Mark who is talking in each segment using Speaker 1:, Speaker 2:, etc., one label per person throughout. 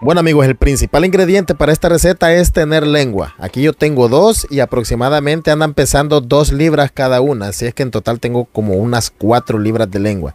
Speaker 1: Bueno amigos, el principal ingrediente para esta receta es tener lengua. Aquí yo tengo dos y aproximadamente andan pesando dos libras cada una. Así es que en total tengo como unas cuatro libras de lengua.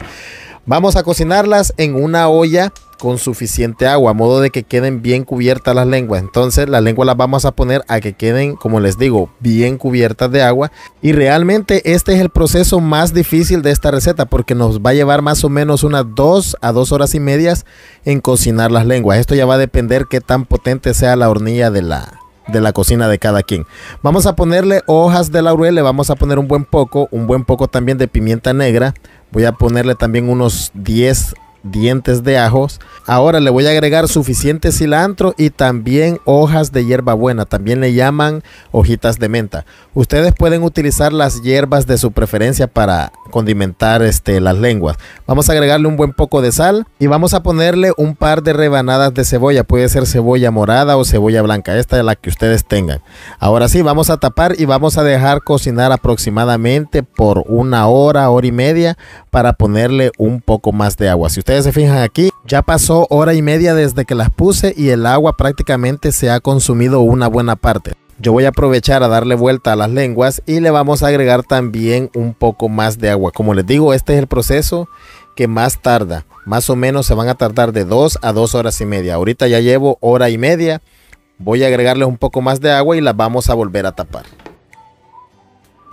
Speaker 1: Vamos a cocinarlas en una olla con suficiente agua, a modo de que queden bien cubiertas las lenguas. Entonces las lenguas las vamos a poner a que queden, como les digo, bien cubiertas de agua. Y realmente este es el proceso más difícil de esta receta porque nos va a llevar más o menos unas 2 a 2 horas y medias en cocinar las lenguas. Esto ya va a depender qué tan potente sea la hornilla de la, de la cocina de cada quien. Vamos a ponerle hojas de laurel, le vamos a poner un buen poco, un buen poco también de pimienta negra. Voy a ponerle también unos 10 dientes de ajos. Ahora le voy a agregar suficiente cilantro y también hojas de hierbabuena. También le llaman hojitas de menta. Ustedes pueden utilizar las hierbas de su preferencia para condimentar este, las lenguas. Vamos a agregarle un buen poco de sal y vamos a ponerle un par de rebanadas de cebolla. Puede ser cebolla morada o cebolla blanca. Esta es la que ustedes tengan. Ahora sí, vamos a tapar y vamos a dejar cocinar aproximadamente por una hora, hora y media para ponerle un poco más de agua. Si usted se fijan aquí, ya pasó hora y media desde que las puse y el agua prácticamente se ha consumido una buena parte. Yo voy a aprovechar a darle vuelta a las lenguas y le vamos a agregar también un poco más de agua. Como les digo, este es el proceso que más tarda. Más o menos se van a tardar de dos a dos horas y media. Ahorita ya llevo hora y media. Voy a agregarles un poco más de agua y las vamos a volver a tapar.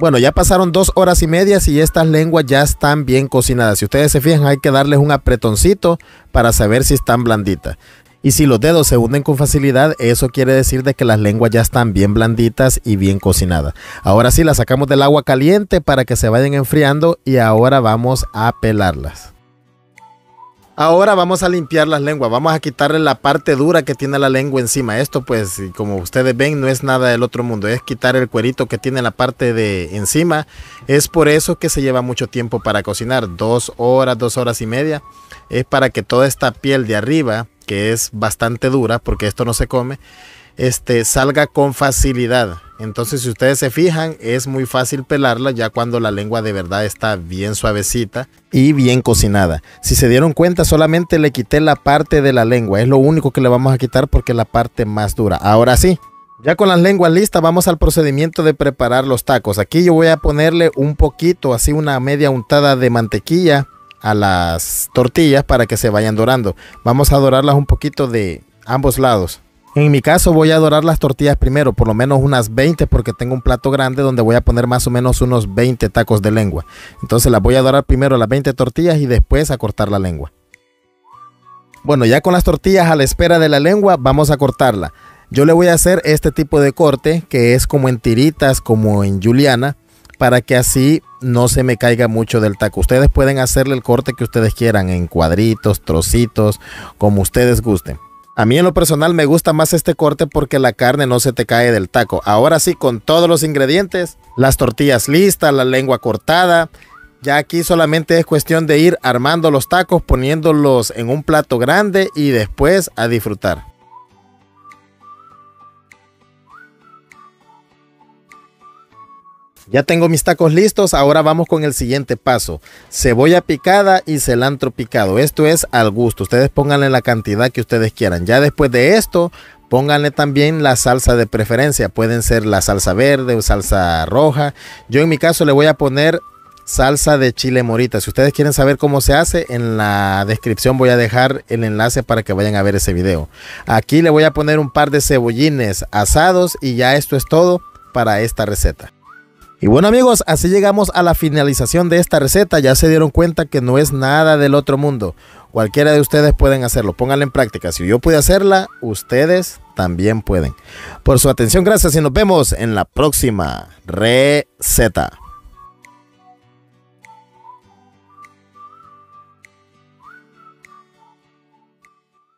Speaker 1: Bueno, ya pasaron dos horas y media y estas lenguas ya están bien cocinadas. Si ustedes se fijan, hay que darles un apretoncito para saber si están blanditas. Y si los dedos se hunden con facilidad, eso quiere decir de que las lenguas ya están bien blanditas y bien cocinadas. Ahora sí, las sacamos del agua caliente para que se vayan enfriando y ahora vamos a pelarlas. Ahora vamos a limpiar las lenguas, vamos a quitarle la parte dura que tiene la lengua encima. Esto pues, como ustedes ven, no es nada del otro mundo, es quitar el cuerito que tiene la parte de encima. Es por eso que se lleva mucho tiempo para cocinar, dos horas, dos horas y media. Es para que toda esta piel de arriba, que es bastante dura, porque esto no se come, este, salga con facilidad. Entonces, si ustedes se fijan, es muy fácil pelarla ya cuando la lengua de verdad está bien suavecita y bien cocinada. Si se dieron cuenta, solamente le quité la parte de la lengua. Es lo único que le vamos a quitar porque es la parte más dura. Ahora sí, ya con las lenguas listas, vamos al procedimiento de preparar los tacos. Aquí yo voy a ponerle un poquito, así una media untada de mantequilla a las tortillas para que se vayan dorando. Vamos a dorarlas un poquito de ambos lados. En mi caso voy a dorar las tortillas primero, por lo menos unas 20 porque tengo un plato grande donde voy a poner más o menos unos 20 tacos de lengua. Entonces las voy a dorar primero las 20 tortillas y después a cortar la lengua. Bueno, ya con las tortillas a la espera de la lengua vamos a cortarla. Yo le voy a hacer este tipo de corte que es como en tiritas, como en juliana, para que así no se me caiga mucho del taco. Ustedes pueden hacerle el corte que ustedes quieran en cuadritos, trocitos, como ustedes gusten. A mí en lo personal me gusta más este corte porque la carne no se te cae del taco. Ahora sí, con todos los ingredientes, las tortillas listas, la lengua cortada. Ya aquí solamente es cuestión de ir armando los tacos, poniéndolos en un plato grande y después a disfrutar. Ya tengo mis tacos listos, ahora vamos con el siguiente paso. Cebolla picada y cilantro picado. Esto es al gusto, ustedes pónganle la cantidad que ustedes quieran. Ya después de esto, pónganle también la salsa de preferencia. Pueden ser la salsa verde o salsa roja. Yo en mi caso le voy a poner salsa de chile morita. Si ustedes quieren saber cómo se hace, en la descripción voy a dejar el enlace para que vayan a ver ese video. Aquí le voy a poner un par de cebollines asados y ya esto es todo para esta receta. Y bueno amigos, así llegamos a la finalización de esta receta. Ya se dieron cuenta que no es nada del otro mundo. Cualquiera de ustedes pueden hacerlo, pónganla en práctica. Si yo pude hacerla, ustedes también pueden. Por su atención, gracias y nos vemos en la próxima receta.